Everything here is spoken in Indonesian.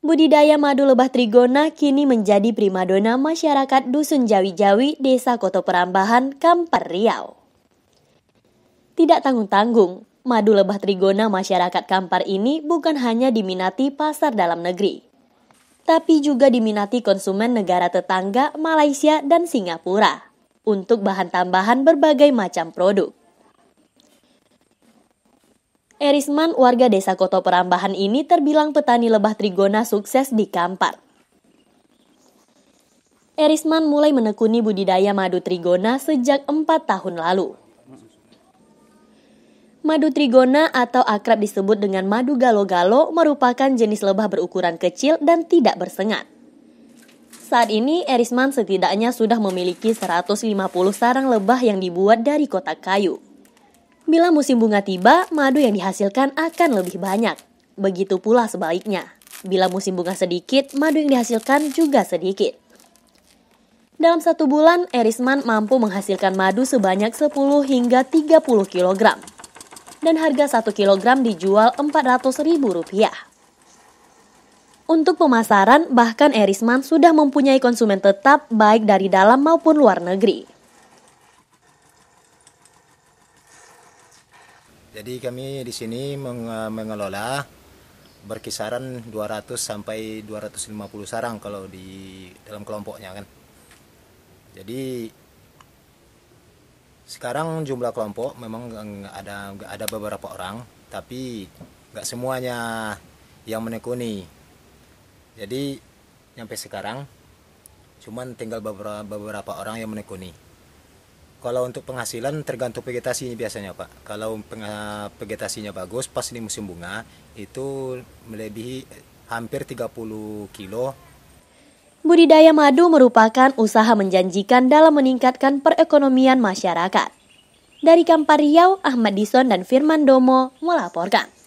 budidaya madu lebah trigona kini menjadi primadona masyarakat Dusun Jawi-Jawi, Desa Koto Perambahan, Kampar Riau. Tidak tanggung-tanggung, madu lebah trigona masyarakat Kampar ini bukan hanya diminati pasar dalam negeri, tapi juga diminati konsumen negara tetangga Malaysia dan Singapura untuk bahan tambahan berbagai macam produk. Erisman, warga desa Koto Perambahan ini terbilang petani lebah trigona sukses di Kampar. Erisman mulai menekuni budidaya madu trigona sejak 4 tahun lalu. Madu trigona atau akrab disebut dengan madu galo-galo merupakan jenis lebah berukuran kecil dan tidak bersengat. Saat ini Erisman setidaknya sudah memiliki 150 sarang lebah yang dibuat dari kotak kayu. Bila musim bunga tiba, madu yang dihasilkan akan lebih banyak. Begitu pula sebaliknya. Bila musim bunga sedikit, madu yang dihasilkan juga sedikit. Dalam satu bulan, Erisman mampu menghasilkan madu sebanyak 10 hingga 30 kg. Dan harga 1 kg dijual Rp400.000. Untuk pemasaran, bahkan Erisman sudah mempunyai konsumen tetap baik dari dalam maupun luar negeri. Jadi kami di sini mengelola berkisaran 200 sampai 250 sarang kalau di dalam kelompoknya kan. Jadi sekarang jumlah kelompok memang ada ada beberapa orang tapi nggak semuanya yang menekuni. Jadi sampai sekarang cuman tinggal beberapa beberapa orang yang menekuni. Kalau untuk penghasilan tergantung vegetasinya biasanya Pak. Kalau vegetasinya bagus pas di musim bunga itu melebihi eh, hampir 30 kilo. Budidaya madu merupakan usaha menjanjikan dalam meningkatkan perekonomian masyarakat. Dari Kampar Riau, Ahmad Dison dan Firman Domo melaporkan.